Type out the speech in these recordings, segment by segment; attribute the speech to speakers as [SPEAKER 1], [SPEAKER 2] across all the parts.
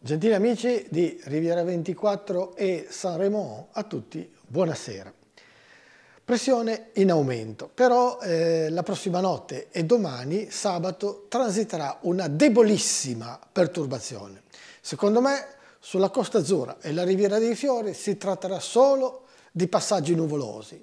[SPEAKER 1] Gentili amici di Riviera 24 e San Remo, a tutti buonasera. Pressione in aumento, però eh, la prossima notte e domani, sabato, transiterà una debolissima perturbazione. Secondo me, sulla Costa Azzurra e la Riviera dei Fiori si tratterà solo di passaggi nuvolosi,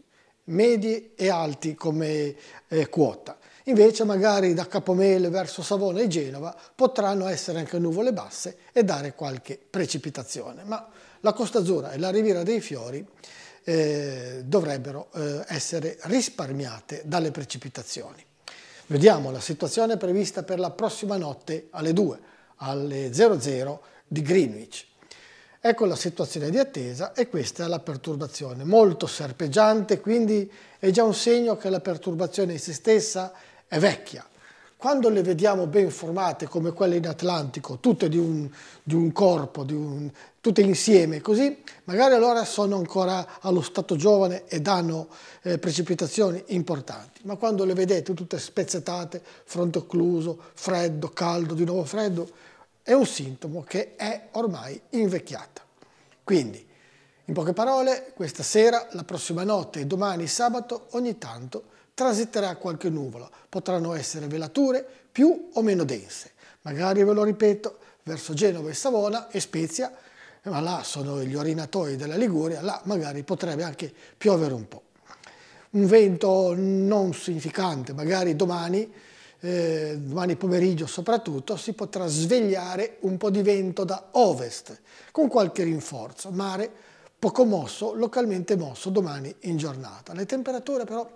[SPEAKER 1] medi e alti come eh, quota. Invece magari da Capomele verso Savona e Genova potranno essere anche nuvole basse e dare qualche precipitazione, ma la Costa Azzurra e la Riviera dei Fiori eh, dovrebbero eh, essere risparmiate dalle precipitazioni. Vediamo la situazione prevista per la prossima notte alle 2, alle 00 di Greenwich. Ecco la situazione di attesa e questa è la perturbazione, molto serpeggiante, quindi è già un segno che la perturbazione in se stessa è vecchia. Quando le vediamo ben formate come quelle in Atlantico, tutte di un, di un corpo, di un, tutte insieme così, magari allora sono ancora allo stato giovane e danno eh, precipitazioni importanti, ma quando le vedete tutte spezzettate, fronte occluso, freddo, caldo, di nuovo freddo, è un sintomo che è ormai invecchiata. Quindi, in poche parole, questa sera, la prossima notte e domani sabato ogni tanto transiterà qualche nuvola, potranno essere velature più o meno dense, magari ve lo ripeto, verso Genova e Savona e Spezia, ma là sono gli orinatoi della Liguria, là magari potrebbe anche piovere un po'. Un vento non significante, magari domani, eh, domani pomeriggio soprattutto, si potrà svegliare un po' di vento da ovest, con qualche rinforzo, mare poco mosso, localmente mosso domani in giornata. Le temperature però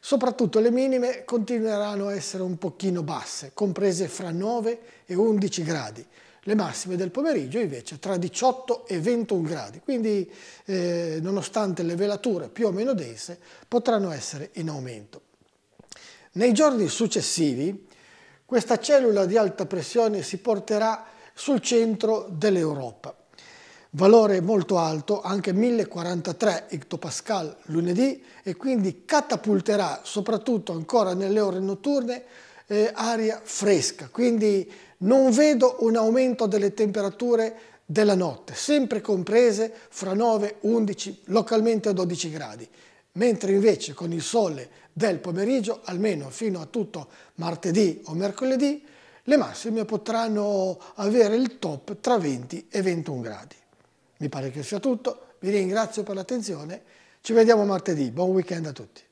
[SPEAKER 1] Soprattutto le minime continueranno a essere un pochino basse, comprese fra 9 e 11 gradi. Le massime del pomeriggio invece tra 18 e 21 gradi, quindi eh, nonostante le velature più o meno dense potranno essere in aumento. Nei giorni successivi questa cellula di alta pressione si porterà sul centro dell'Europa valore molto alto, anche 1043 hectopascal lunedì e quindi catapulterà soprattutto ancora nelle ore notturne eh, aria fresca, quindi non vedo un aumento delle temperature della notte, sempre comprese fra 9, 11, localmente 12 gradi, mentre invece con il sole del pomeriggio, almeno fino a tutto martedì o mercoledì, le massime potranno avere il top tra 20 e 21 gradi. Mi pare che sia tutto, vi ringrazio per l'attenzione, ci vediamo martedì, buon weekend a tutti.